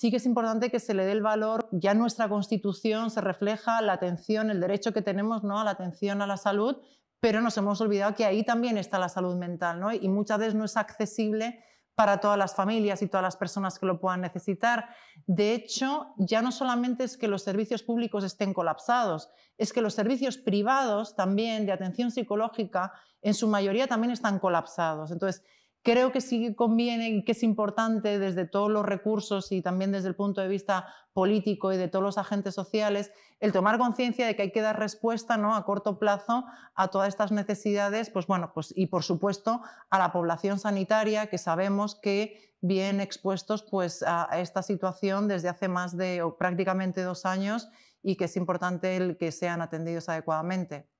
sí que es importante que se le dé el valor, ya en nuestra constitución se refleja la atención, el derecho que tenemos ¿no? a la atención a la salud, pero nos hemos olvidado que ahí también está la salud mental y muchas veces no es accesible para todas las familias y todas las personas que lo puedan necesitar. De hecho, ya no solamente es que los servicios públicos estén colapsados, es que los servicios privados también de atención psicológica en su mayoría también están colapsados. Entonces, Creo que sí conviene y que es importante desde todos los recursos y también desde el punto de vista político y de todos los agentes sociales el tomar conciencia de que hay que dar respuesta ¿no? a corto plazo a todas estas necesidades, pues pues, y por supuesto a la población sanitaria que sabemos que vienen expuestos pues, a esta situación desde hace más de prácticamente dos años y que es importante el que sean atendidos adecuadamente.